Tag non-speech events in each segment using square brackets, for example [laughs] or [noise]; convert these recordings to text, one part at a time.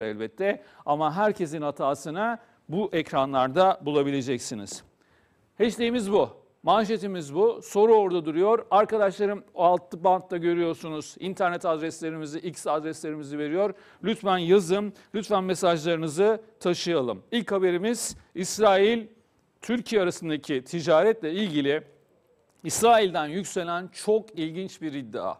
elbette ama herkesin hatasına bu ekranlarda bulabileceksiniz. Hashtag'imiz bu. Manşetimiz bu. Soru orada duruyor. Arkadaşlarım alt bantta görüyorsunuz. İnternet adreslerimizi, X adreslerimizi veriyor. Lütfen yazın. Lütfen mesajlarınızı taşıyalım. İlk haberimiz İsrail Türkiye arasındaki ticaretle ilgili İsrail'den yükselen çok ilginç bir iddia.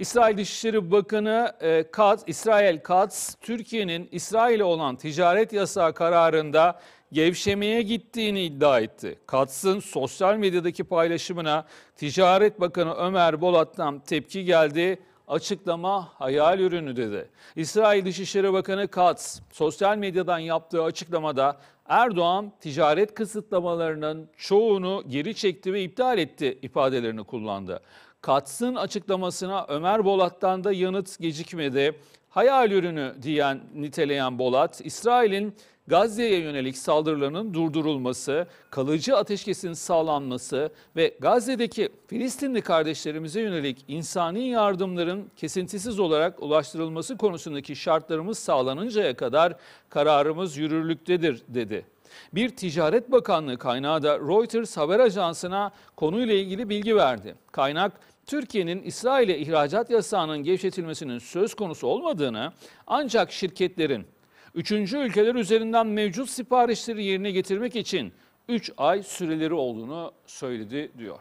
İsrail Dışişleri Bakanı e, Katz, İsrail Katz, Türkiye'nin İsrail'e olan ticaret yasağı kararında gevşemeye gittiğini iddia etti. Katz'ın sosyal medyadaki paylaşımına Ticaret Bakanı Ömer Bolat'tan tepki geldi. Açıklama hayal ürünü dedi. İsrail Dışişleri Bakanı Katz sosyal medyadan yaptığı açıklamada Erdoğan ticaret kısıtlamalarının çoğunu geri çekti ve iptal etti ifadelerini kullandı. Kats'ın açıklamasına Ömer Bolat'tan da yanıt gecikmedi. Hayal ürünü diyen niteleyen Bolat, İsrail'in Gazze'ye yönelik saldırılarının durdurulması, kalıcı ateşkesin sağlanması ve Gazze'deki Filistinli kardeşlerimize yönelik insani yardımların kesintisiz olarak ulaştırılması konusundaki şartlarımız sağlanıncaya kadar kararımız yürürlüktedir dedi. Bir Ticaret Bakanlığı kaynağı da Reuters haber ajansına konuyla ilgili bilgi verdi. Kaynak Türkiye'nin İsrail'e ihracat yasağının gevşetilmesinin söz konusu olmadığını ancak şirketlerin üçüncü ülkeler üzerinden mevcut siparişleri yerine getirmek için 3 ay süreleri olduğunu söyledi diyor.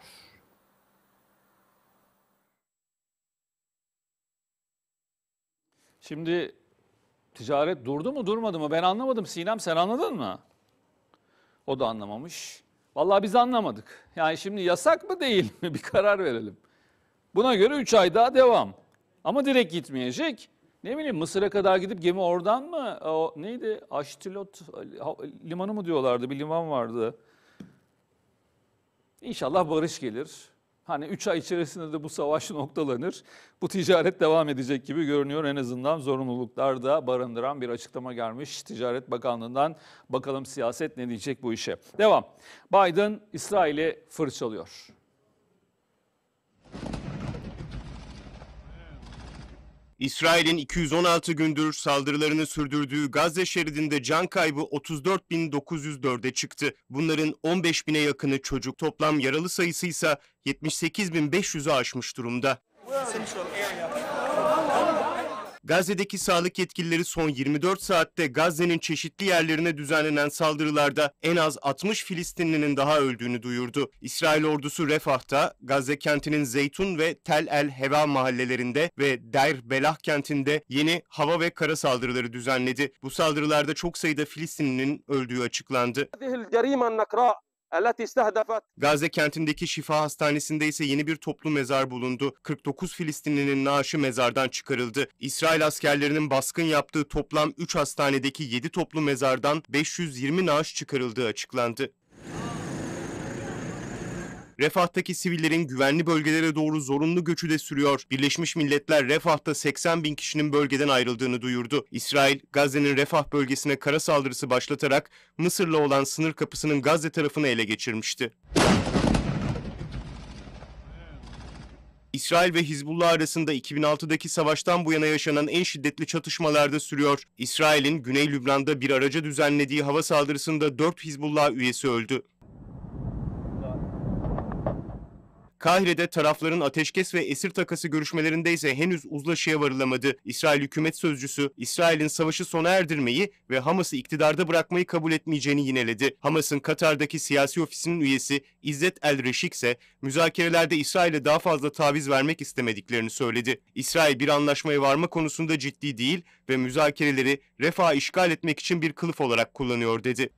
Şimdi ticaret durdu mu durmadı mı ben anlamadım Sinem sen anladın mı? O da anlamamış. Vallahi biz anlamadık. Yani şimdi yasak mı değil mi [laughs] bir karar verelim. Buna göre 3 ay daha devam. Ama direkt gitmeyecek. Ne bileyim Mısır'a kadar gidip gemi oradan mı? O, neydi? Aştilot limanı mı diyorlardı? Bir liman vardı. İnşallah barış gelir. Hani 3 ay içerisinde de bu savaş [laughs] noktalanır. Bu ticaret devam edecek gibi görünüyor. En azından zorunluluklar da barındıran bir açıklama gelmiş Ticaret Bakanlığı'ndan. Bakalım siyaset ne diyecek bu işe. Devam. Biden İsrail'i fırçalıyor. İsrail'in 216 gündür saldırılarını sürdürdüğü Gazze şeridinde can kaybı 34.904'e çıktı. Bunların 15.000'e yakını çocuk toplam yaralı sayısı ise 78.500'ü aşmış durumda. Gazze'deki sağlık yetkilileri son 24 saatte Gazze'nin çeşitli yerlerine düzenlenen saldırılarda en az 60 Filistinlinin daha öldüğünü duyurdu. İsrail ordusu Refah'ta, Gazze kentinin Zeytun ve Tel El Heva mahallelerinde ve Der Belah kentinde yeni hava ve kara saldırıları düzenledi. Bu saldırılarda çok sayıda Filistinlinin öldüğü açıklandı. Gazze kentindeki Şifa Hastanesi'nde ise yeni bir toplu mezar bulundu. 49 Filistinlinin naaşı mezardan çıkarıldı. İsrail askerlerinin baskın yaptığı toplam 3 hastanedeki 7 toplu mezardan 520 naaş çıkarıldığı açıklandı. Refah'taki sivillerin güvenli bölgelere doğru zorunlu göçü de sürüyor. Birleşmiş Milletler Refah'ta 80 bin kişinin bölgeden ayrıldığını duyurdu. İsrail, Gazze'nin Refah bölgesine kara saldırısı başlatarak Mısır'la olan sınır kapısının Gazze tarafını ele geçirmişti. İsrail ve Hizbullah arasında 2006'daki savaştan bu yana yaşanan en şiddetli çatışmalarda sürüyor. İsrail'in Güney Lübnan'da bir araca düzenlediği hava saldırısında 4 Hizbullah üyesi öldü. Kahire'de tarafların ateşkes ve esir takası görüşmelerinde ise henüz uzlaşıya varılamadı. İsrail hükümet sözcüsü İsrail'in savaşı sona erdirmeyi ve Hamas'ı iktidarda bırakmayı kabul etmeyeceğini yineledi. Hamas'ın Katar'daki siyasi ofisinin üyesi İzzet El Reşik ise müzakerelerde İsrail'e daha fazla taviz vermek istemediklerini söyledi. İsrail bir anlaşmaya varma konusunda ciddi değil ve müzakereleri refah işgal etmek için bir kılıf olarak kullanıyor dedi.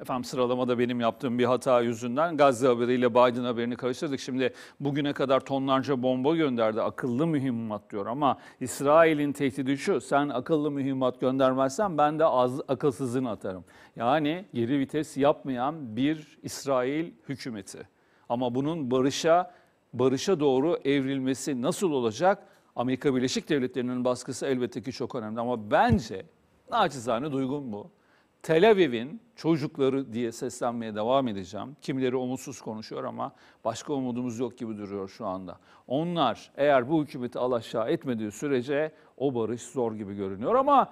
Efendim sıralamada benim yaptığım bir hata yüzünden Gazze haberiyle Biden haberini karıştırdık. Şimdi bugüne kadar tonlarca bomba gönderdi. Akıllı mühimmat diyor ama İsrail'in tehdidi şu. Sen akıllı mühimmat göndermezsen ben de az akılsızını atarım. Yani geri vites yapmayan bir İsrail hükümeti. Ama bunun barışa barışa doğru evrilmesi nasıl olacak? Amerika Birleşik Devletleri'nin baskısı elbette ki çok önemli ama bence naçizane duygun bu. Tel Aviv'in çocukları diye seslenmeye devam edeceğim. Kimileri umutsuz konuşuyor ama başka umudumuz yok gibi duruyor şu anda. Onlar eğer bu hükümeti alaşağı etmediği sürece o barış zor gibi görünüyor ama